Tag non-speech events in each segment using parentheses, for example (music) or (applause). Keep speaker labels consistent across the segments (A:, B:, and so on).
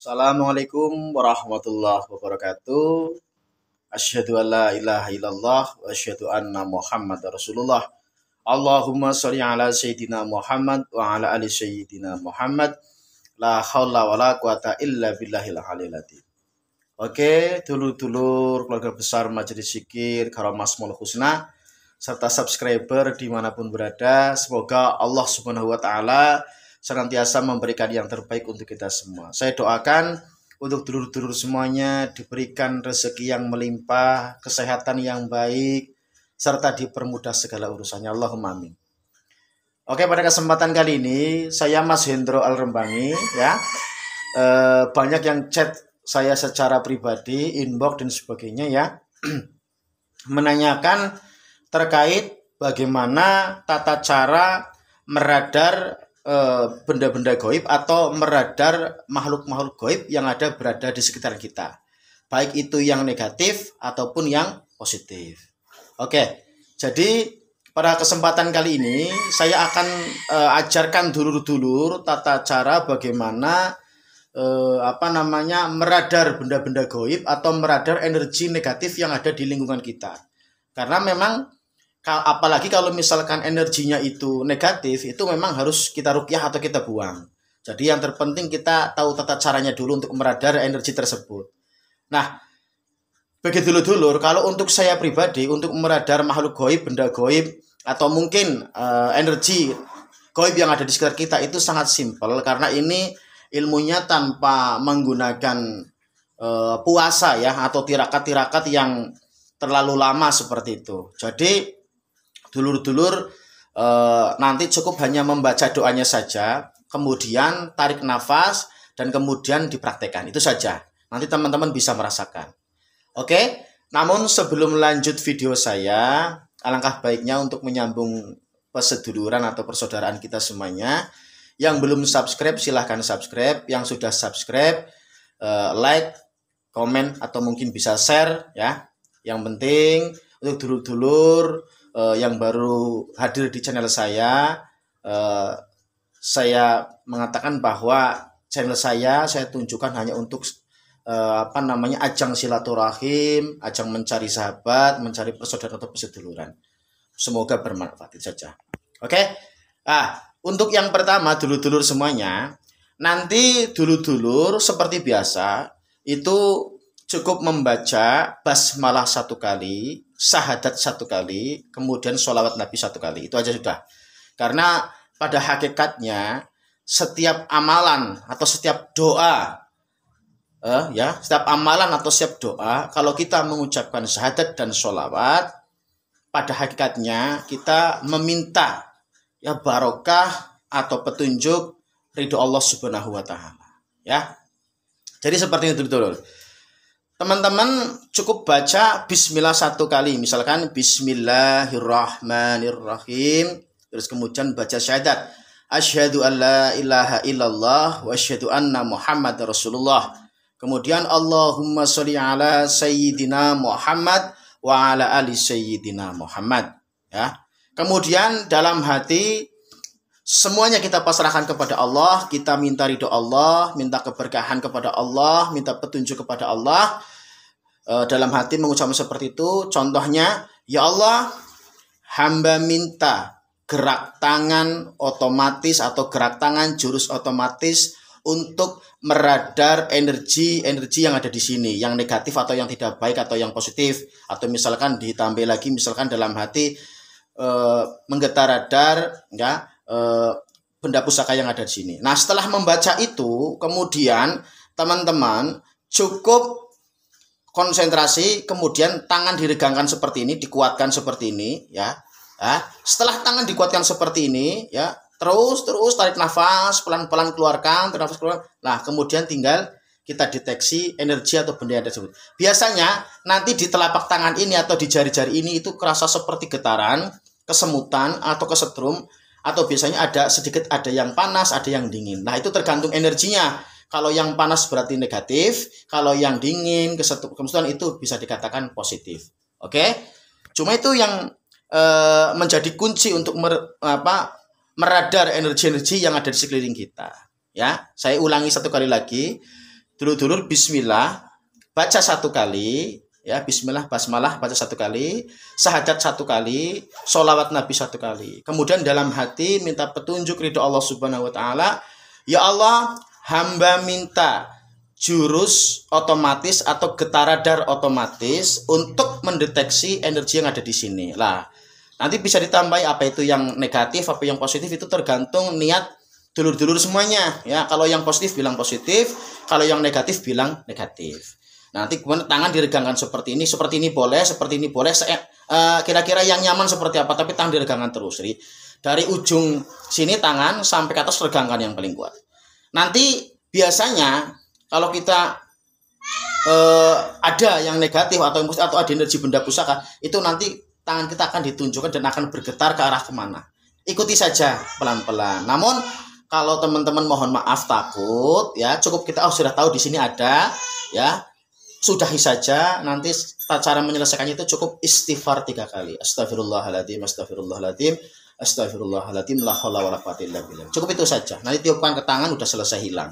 A: Assalamualaikum warahmatullahi wabarakatuh. Asyhadu an la ilaha illallah wa asyhadu anna Muhammad Rasulullah. Allahumma shalli ala sayyidina Muhammad wa ala ali sayyidina Muhammad. La haula wa quwata illa billahil aliyil Oke, dulur-dulur keluarga besar Majelis Sikir Karomasmul Husna serta subscriber dimanapun berada. Semoga Allah Subhanahu wa taala senantiasa memberikan yang terbaik untuk kita semua. Saya doakan untuk dulur-dulur semuanya diberikan rezeki yang melimpah, kesehatan yang baik, serta dipermudah segala urusannya. Allahumma amin. Oke, pada kesempatan kali ini saya Mas Hendro Alrembangi ya. E, banyak yang chat saya secara pribadi, inbox dan sebagainya ya. (clears throat) menanyakan terkait bagaimana tata cara meradar Eh, benda-benda goib atau meradar makhluk-makhluk goib yang ada berada di sekitar kita. Baik itu yang negatif ataupun yang positif. Oke, jadi pada kesempatan kali ini saya akan uh, ajarkan dulur-dulur tata cara bagaimana uh, apa namanya meradar benda-benda goib atau meradar energi negatif yang ada di lingkungan kita. Karena memang apalagi kalau misalkan energinya itu negatif itu memang harus kita rukyah atau kita buang jadi yang terpenting kita tahu tata caranya dulu untuk meradar energi tersebut nah begitu dulu dulur kalau untuk saya pribadi untuk meradar makhluk goib benda goib atau mungkin uh, energi goib yang ada di sekitar kita itu sangat simpel karena ini ilmunya tanpa menggunakan uh, puasa ya atau tirakat-tirakat yang terlalu lama seperti itu jadi dulur-dulur e, nanti cukup hanya membaca doanya saja, kemudian tarik nafas dan kemudian dipraktekkan. Itu saja. Nanti teman-teman bisa merasakan. Oke? Namun sebelum lanjut video saya, alangkah baiknya untuk menyambung perseduluran atau persaudaraan kita semuanya. Yang belum subscribe silahkan subscribe, yang sudah subscribe eh, like, komen atau mungkin bisa share ya. Yang penting untuk dulur-dulur uh, yang baru hadir di channel saya uh, saya mengatakan bahwa channel saya saya tunjukkan hanya untuk uh, apa namanya ajang silaturahim ajang mencari sahabat mencari persaudaraan atau perseduluran semoga bermanfaat saja oke okay? ah untuk yang pertama dulu dulur semuanya nanti dulu dulur seperti biasa itu cukup membaca basmalah satu kali, sahadat satu kali, kemudian sholawat Nabi satu kali. Itu aja sudah. Karena pada hakikatnya setiap amalan atau setiap doa eh, ya setiap amalan atau setiap doa kalau kita mengucapkan syahadat dan sholawat pada hakikatnya kita meminta ya barokah atau petunjuk ridho Allah Subhanahu wa taala ya jadi seperti itu betul, -betul teman-teman cukup baca bismillah satu kali misalkan bismillahirrahmanirrahim terus kemudian baca syahadat asyhadu an la ilaha illallah wa asyhadu anna muhammad rasulullah kemudian Allahumma sholli ala sayyidina Muhammad wa ala ali sayyidina Muhammad ya kemudian dalam hati Semuanya kita pasrahkan kepada Allah, kita minta ridho Allah, minta keberkahan kepada Allah, minta petunjuk kepada Allah. E, dalam hati mengucapkan seperti itu, contohnya, Ya Allah, hamba minta gerak tangan otomatis atau gerak tangan jurus otomatis untuk meradar energi-energi yang ada di sini, yang negatif atau yang tidak baik atau yang positif, atau misalkan ditambah lagi misalkan dalam hati e, menggetar radar, ya Eh, benda pusaka yang ada di sini. Nah, setelah membaca itu, kemudian teman-teman cukup konsentrasi, kemudian tangan diregangkan seperti ini, dikuatkan seperti ini, ya. Nah, setelah tangan dikuatkan seperti ini, ya, terus terus tarik nafas, pelan-pelan keluarkan, tarik nafas keluar. Nah, kemudian tinggal kita deteksi energi atau benda yang tersebut. Biasanya nanti di telapak tangan ini atau di jari-jari ini itu kerasa seperti getaran, kesemutan atau kesetrum atau biasanya ada sedikit ada yang panas, ada yang dingin. Nah, itu tergantung energinya. Kalau yang panas berarti negatif, kalau yang dingin kesetuan itu bisa dikatakan positif. Oke? Okay? Cuma itu yang e, menjadi kunci untuk mer, apa meradar energi-energi yang ada di sekeliling kita. Ya, saya ulangi satu kali lagi. Dulur-dulur bismillah baca satu kali, ya bismillah basmalah baca satu kali sahadat satu kali sholawat nabi satu kali kemudian dalam hati minta petunjuk ridho Allah subhanahu wa taala ya Allah hamba minta jurus otomatis atau getaradar otomatis untuk mendeteksi energi yang ada di sini lah nanti bisa ditambahi apa itu yang negatif apa yang positif itu tergantung niat dulur-dulur semuanya ya kalau yang positif bilang positif kalau yang negatif bilang negatif Nanti kemudian tangan diregangkan seperti ini, seperti ini boleh, seperti ini boleh. Eh, kira-kira yang nyaman seperti apa, tapi tangan diregangkan terus. Jadi dari ujung sini tangan sampai ke atas regangkan yang paling kuat. Nanti biasanya kalau kita eh, ada yang negatif atau atau ada energi benda pusaka, itu nanti tangan kita akan ditunjukkan dan akan bergetar ke arah kemana. Ikuti saja pelan-pelan. Namun kalau teman-teman mohon maaf takut ya cukup kita oh sudah tahu di sini ada ya sudahi saja nanti cara menyelesaikannya itu cukup istighfar tiga kali astagfirullahaladzim astagfirullahaladzim astagfirullahaladzim la haula wala quwata illa cukup itu saja nanti tiupkan ke tangan udah selesai hilang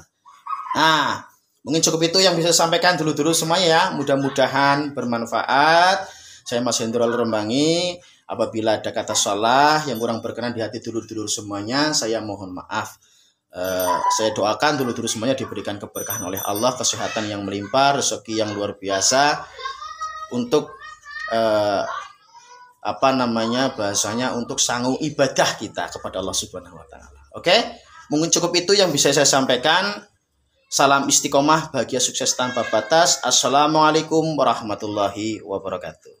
A: nah mungkin cukup itu yang bisa sampaikan dulu-dulu semuanya ya mudah-mudahan bermanfaat saya Mas Hendral Rembangi apabila ada kata salah yang kurang berkenan di hati dulu dulu semuanya saya mohon maaf Eh, saya doakan dulu-dulu semuanya diberikan keberkahan oleh Allah, kesehatan yang melimpah, rezeki yang luar biasa untuk uh, apa namanya bahasanya untuk sanggup ibadah kita kepada Allah Subhanahu wa taala. Oke? Mungkin cukup itu yang bisa saya sampaikan. Salam istiqomah, bahagia sukses tanpa batas. Assalamualaikum warahmatullahi wabarakatuh.